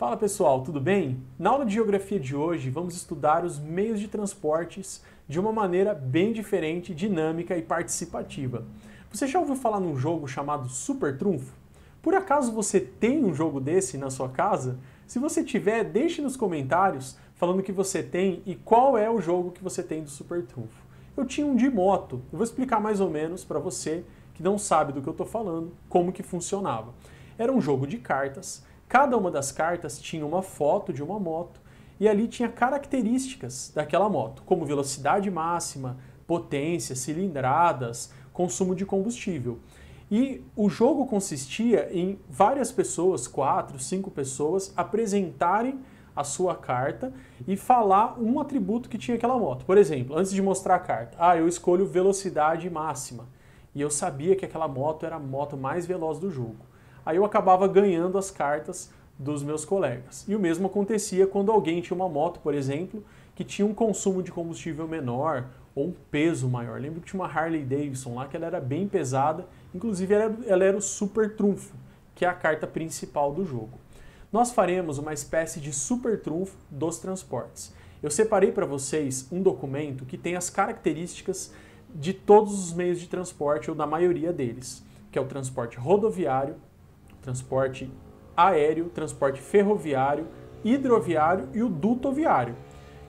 Fala pessoal, tudo bem? Na aula de Geografia de hoje, vamos estudar os meios de transportes de uma maneira bem diferente, dinâmica e participativa. Você já ouviu falar num jogo chamado Super Trunfo? Por acaso você tem um jogo desse na sua casa? Se você tiver, deixe nos comentários falando que você tem e qual é o jogo que você tem do Super Trunfo. Eu tinha um de moto, eu vou explicar mais ou menos para você que não sabe do que eu estou falando, como que funcionava. Era um jogo de cartas Cada uma das cartas tinha uma foto de uma moto e ali tinha características daquela moto, como velocidade máxima, potência, cilindradas, consumo de combustível. E o jogo consistia em várias pessoas, quatro, cinco pessoas, apresentarem a sua carta e falar um atributo que tinha aquela moto. Por exemplo, antes de mostrar a carta, ah, eu escolho velocidade máxima. E eu sabia que aquela moto era a moto mais veloz do jogo aí eu acabava ganhando as cartas dos meus colegas. E o mesmo acontecia quando alguém tinha uma moto, por exemplo, que tinha um consumo de combustível menor ou um peso maior. Lembro que tinha uma Harley Davidson lá que ela era bem pesada, inclusive ela era, ela era o super trunfo, que é a carta principal do jogo. Nós faremos uma espécie de super trunfo dos transportes. Eu separei para vocês um documento que tem as características de todos os meios de transporte ou da maioria deles, que é o transporte rodoviário, transporte aéreo, transporte ferroviário, hidroviário e o dutoviário.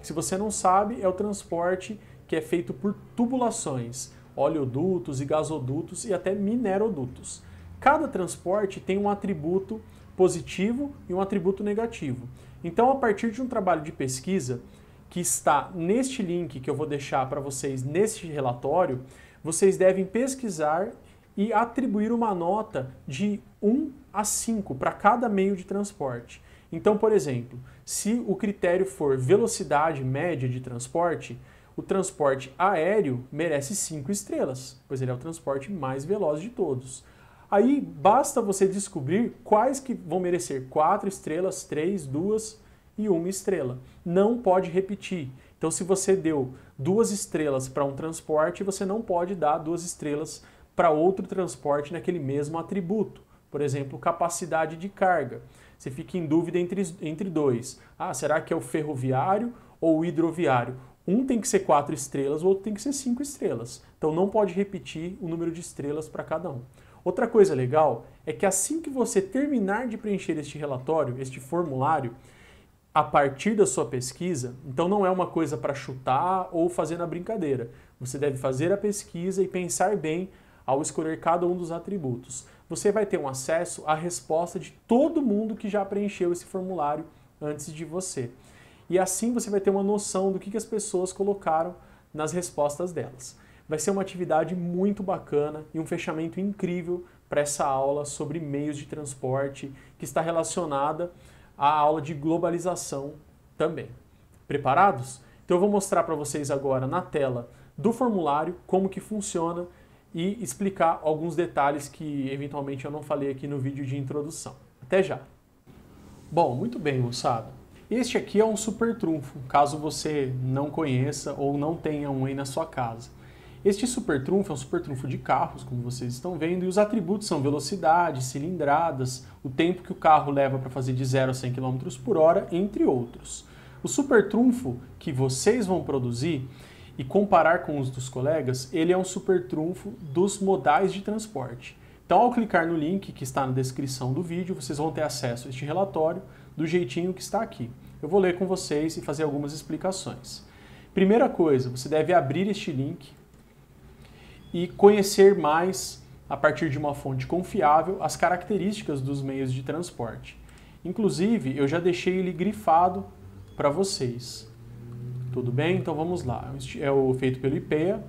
Se você não sabe, é o transporte que é feito por tubulações, oleodutos e gasodutos e até minerodutos. Cada transporte tem um atributo positivo e um atributo negativo. Então, a partir de um trabalho de pesquisa que está neste link que eu vou deixar para vocês neste relatório, vocês devem pesquisar e atribuir uma nota de 1 a 5 para cada meio de transporte. Então, por exemplo, se o critério for velocidade média de transporte, o transporte aéreo merece 5 estrelas, pois ele é o transporte mais veloz de todos. Aí basta você descobrir quais que vão merecer 4 estrelas, 3, 2 e 1 estrela. Não pode repetir. Então, se você deu duas estrelas para um transporte, você não pode dar duas estrelas para outro transporte naquele mesmo atributo. Por exemplo, capacidade de carga. Você fica em dúvida entre, entre dois. Ah, será que é o ferroviário ou o hidroviário? Um tem que ser quatro estrelas, o outro tem que ser cinco estrelas. Então não pode repetir o número de estrelas para cada um. Outra coisa legal é que assim que você terminar de preencher este relatório, este formulário, a partir da sua pesquisa, então não é uma coisa para chutar ou fazer na brincadeira. Você deve fazer a pesquisa e pensar bem ao escolher cada um dos atributos você vai ter um acesso à resposta de todo mundo que já preencheu esse formulário antes de você. E assim você vai ter uma noção do que, as pessoas colocaram nas respostas delas. Vai ser uma atividade muito bacana e um fechamento incrível para essa aula sobre meios de transporte, que está relacionada à aula de globalização também. Preparados? Então eu vou mostrar para vocês agora na tela do formulário como que funciona e explicar alguns detalhes que eventualmente eu não falei aqui no vídeo de introdução. Até já! Bom, muito bem, moçada. Este aqui é um super trunfo, caso você não conheça ou não tenha um aí na sua casa. Este super trunfo é um super trunfo de carros, como vocês estão vendo, e os atributos são velocidade, cilindradas, o tempo que o carro leva para fazer de 0 a 100 km por hora, entre outros. O super trunfo que vocês vão produzir e comparar com os dos colegas, ele é um super trunfo dos modais de transporte. Então, ao clicar no link que está na descrição do vídeo, vocês vão ter acesso a este relatório do jeitinho que está aqui. Eu vou ler com vocês e fazer algumas explicações. Primeira coisa, você deve abrir este link e conhecer mais, a partir de uma fonte confiável, as características dos meios de transporte. Inclusive, eu já deixei ele grifado para vocês. Tudo bem? Então vamos lá. É, é o feito pelo IPEA,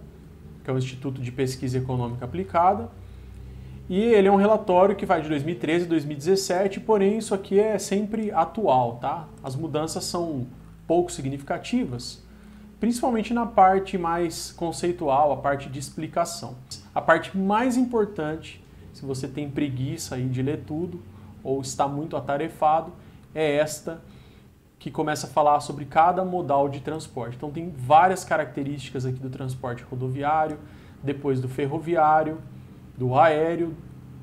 que é o Instituto de Pesquisa Econômica Aplicada. E ele é um relatório que vai de 2013 a 2017, porém isso aqui é sempre atual, tá? As mudanças são pouco significativas, principalmente na parte mais conceitual, a parte de explicação. A parte mais importante, se você tem preguiça aí de ler tudo ou está muito atarefado, é esta que começa a falar sobre cada modal de transporte. Então tem várias características aqui do transporte rodoviário, depois do ferroviário, do aéreo,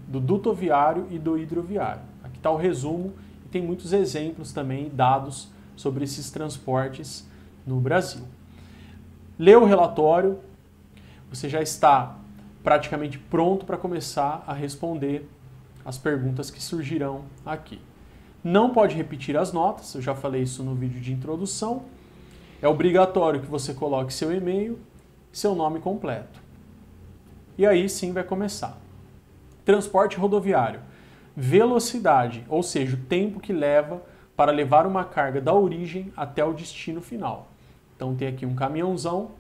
do dutoviário e do hidroviário. Aqui está o resumo e tem muitos exemplos também dados sobre esses transportes no Brasil. Lê o relatório, você já está praticamente pronto para começar a responder as perguntas que surgirão aqui. Não pode repetir as notas, eu já falei isso no vídeo de introdução. É obrigatório que você coloque seu e-mail, seu nome completo. E aí sim vai começar. Transporte rodoviário. Velocidade, ou seja, o tempo que leva para levar uma carga da origem até o destino final. Então tem aqui um caminhãozão.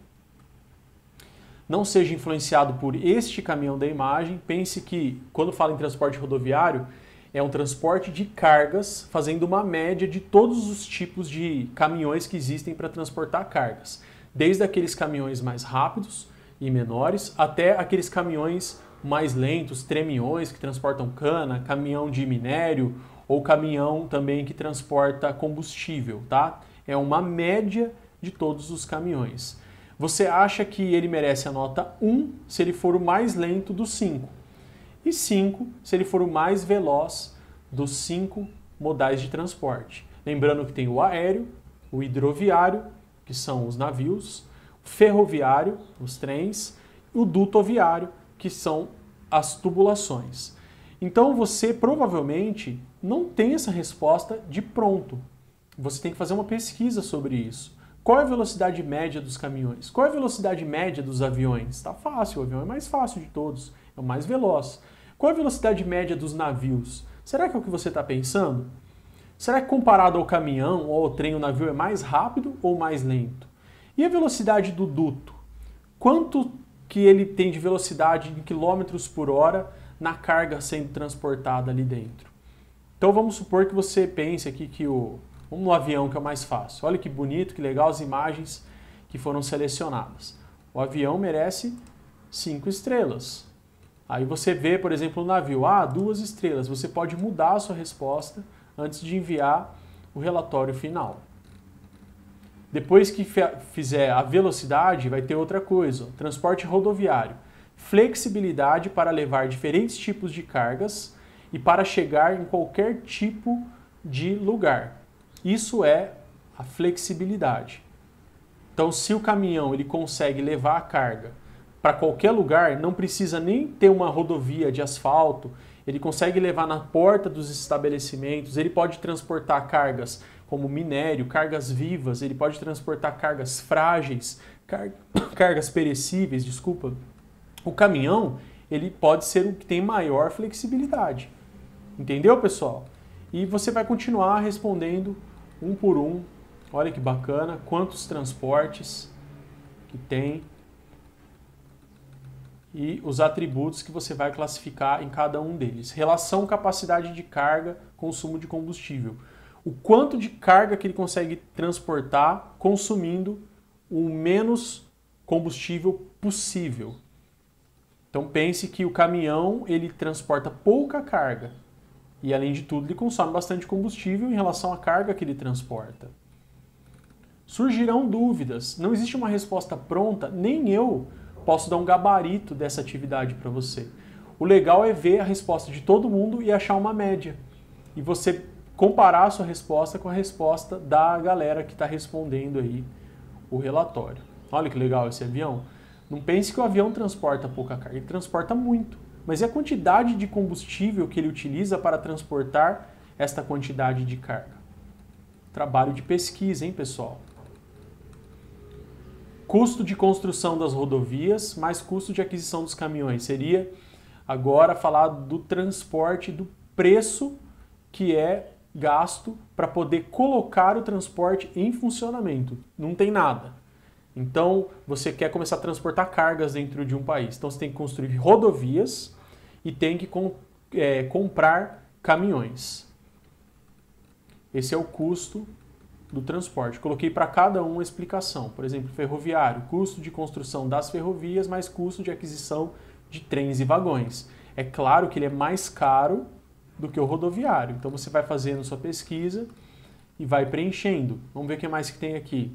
Não seja influenciado por este caminhão da imagem. Pense que quando fala em transporte rodoviário, é um transporte de cargas, fazendo uma média de todos os tipos de caminhões que existem para transportar cargas, desde aqueles caminhões mais rápidos e menores até aqueles caminhões mais lentos, tremiões que transportam cana, caminhão de minério ou caminhão também que transporta combustível, tá? É uma média de todos os caminhões. Você acha que ele merece a nota 1 se ele for o mais lento dos 5 e 5 se ele for o mais veloz dos cinco modais de transporte. Lembrando que tem o aéreo, o hidroviário, que são os navios, o ferroviário, os trens, e o dutoviário, que são as tubulações. Então você provavelmente não tem essa resposta de pronto. Você tem que fazer uma pesquisa sobre isso. Qual é a velocidade média dos caminhões? Qual é a velocidade média dos aviões? Está fácil, o avião é mais fácil de todos é o mais veloz. Qual é a velocidade média dos navios? Será que é o que você está pensando? Será que comparado ao caminhão ou ao trem o navio é mais rápido ou mais lento? E a velocidade do duto? Quanto que ele tem de velocidade em quilômetros por hora na carga sendo transportada ali dentro? Então vamos supor que você pense aqui que o um avião que é o mais fácil. Olha que bonito, que legal as imagens que foram selecionadas. O avião merece cinco estrelas. Aí você vê, por exemplo, um navio, ah, duas estrelas. Você pode mudar a sua resposta antes de enviar o relatório final. Depois que fizer a velocidade, vai ter outra coisa: transporte rodoviário, flexibilidade para levar diferentes tipos de cargas e para chegar em qualquer tipo de lugar. Isso é a flexibilidade. Então, se o caminhão ele consegue levar a carga para qualquer lugar, não precisa nem ter uma rodovia de asfalto, ele consegue levar na porta dos estabelecimentos, ele pode transportar cargas como minério, cargas vivas, ele pode transportar cargas frágeis, car... cargas perecíveis, desculpa. O caminhão, ele pode ser o que tem maior flexibilidade. Entendeu, pessoal? E você vai continuar respondendo um por um. Olha que bacana, quantos transportes que tem e os atributos que você vai classificar em cada um deles. Relação capacidade de carga, consumo de combustível. O quanto de carga que ele consegue transportar consumindo o menos combustível possível. Então pense que o caminhão ele transporta pouca carga e além de tudo ele consome bastante combustível em relação à carga que ele transporta. Surgirão dúvidas, não existe uma resposta pronta, nem eu posso dar um gabarito dessa atividade para você. O legal é ver a resposta de todo mundo e achar uma média. E você comparar a sua resposta com a resposta da galera que está respondendo aí o relatório. Olha que legal esse avião. Não pense que o avião transporta pouca carga, ele transporta muito. Mas e a quantidade de combustível que ele utiliza para transportar esta quantidade de carga? Trabalho de pesquisa, hein, pessoal? custo de construção das rodovias mais custo de aquisição dos caminhões. Seria agora falar do transporte, do preço que é gasto para poder colocar o transporte em funcionamento. Não tem nada. Então, você quer começar a transportar cargas dentro de um país. Então, você tem que construir rodovias e tem que com, é, comprar caminhões. Esse é o custo do transporte. Coloquei para cada um a explicação. Por exemplo, ferroviário, custo de construção das ferrovias mais custo de aquisição de trens e vagões. É claro que ele é mais caro do que o rodoviário. Então você vai fazendo sua pesquisa e vai preenchendo. Vamos ver o que mais que tem aqui.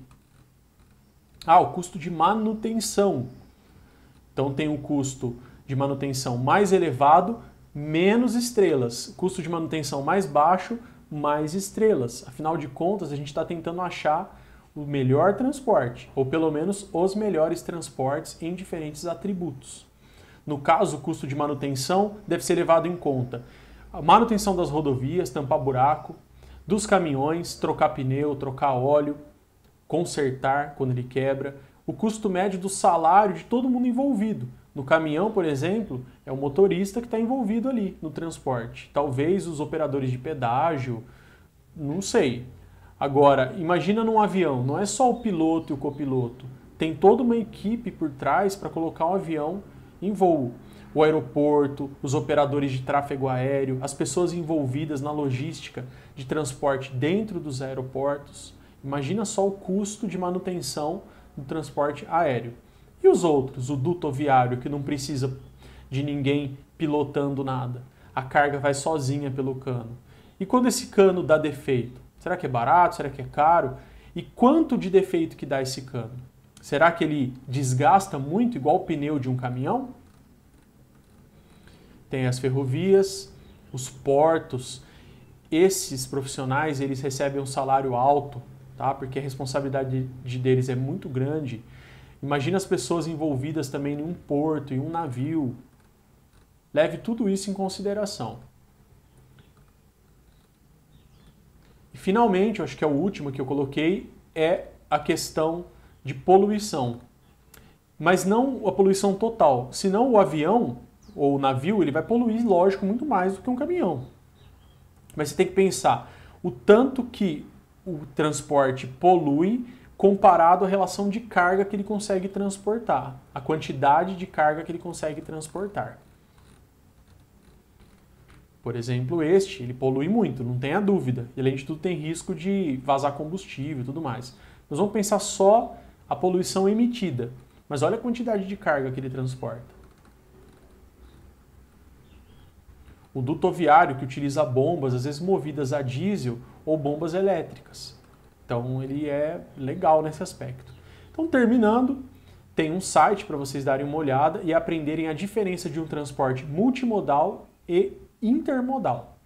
Ah, o custo de manutenção. Então tem o custo de manutenção mais elevado, menos estrelas. Custo de manutenção mais baixo, mais estrelas. Afinal de contas, a gente está tentando achar o melhor transporte, ou pelo menos os melhores transportes em diferentes atributos. No caso, o custo de manutenção deve ser levado em conta. A manutenção das rodovias, tampar buraco, dos caminhões, trocar pneu, trocar óleo, consertar quando ele quebra, o custo médio do salário de todo mundo envolvido, no caminhão, por exemplo, é o motorista que está envolvido ali no transporte. Talvez os operadores de pedágio, não sei. Agora, imagina num avião, não é só o piloto e o copiloto. Tem toda uma equipe por trás para colocar o avião em voo. O aeroporto, os operadores de tráfego aéreo, as pessoas envolvidas na logística de transporte dentro dos aeroportos. Imagina só o custo de manutenção do transporte aéreo. E os outros? O duto viário, que não precisa de ninguém pilotando nada. A carga vai sozinha pelo cano. E quando esse cano dá defeito? Será que é barato? Será que é caro? E quanto de defeito que dá esse cano? Será que ele desgasta muito, igual o pneu de um caminhão? Tem as ferrovias, os portos. Esses profissionais, eles recebem um salário alto, tá? Porque a responsabilidade de, deles é muito grande Imagina as pessoas envolvidas também em um porto, em um navio. Leve tudo isso em consideração. E finalmente, acho que é o último que eu coloquei, é a questão de poluição. Mas não a poluição total, senão o avião ou o navio, ele vai poluir, lógico, muito mais do que um caminhão. Mas você tem que pensar o tanto que o transporte polui comparado à relação de carga que ele consegue transportar, a quantidade de carga que ele consegue transportar. Por exemplo, este, ele polui muito, não tenha dúvida. E além de tudo, tem risco de vazar combustível e tudo mais. Nós vamos pensar só a poluição emitida. Mas olha a quantidade de carga que ele transporta. O duto viário que utiliza bombas, às vezes movidas a diesel ou bombas elétricas. Então ele é legal nesse aspecto. Então terminando, tem um site para vocês darem uma olhada e aprenderem a diferença de um transporte multimodal e intermodal.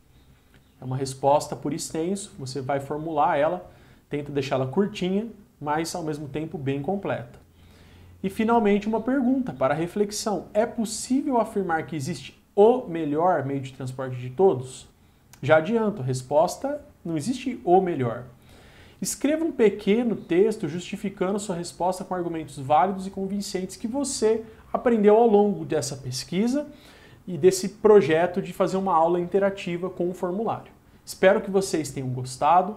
É uma resposta por extenso, você vai formular ela, tenta deixá-la curtinha, mas ao mesmo tempo bem completa. E finalmente uma pergunta para reflexão: é possível afirmar que existe o melhor meio de transporte de todos? Já adianto, resposta: não existe o melhor. Escreva um pequeno texto justificando sua resposta com argumentos válidos e convincentes que você aprendeu ao longo dessa pesquisa e desse projeto de fazer uma aula interativa com o formulário. Espero que vocês tenham gostado.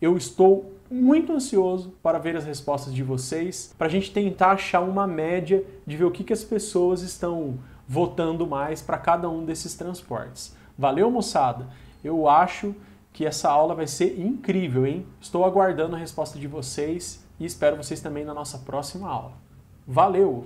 Eu estou muito ansioso para ver as respostas de vocês, para a gente tentar achar uma média de ver o que, que as pessoas estão votando mais para cada um desses transportes. Valeu, moçada! Eu acho que essa aula vai ser incrível, hein? Estou aguardando a resposta de vocês e espero vocês também na nossa próxima aula. Valeu!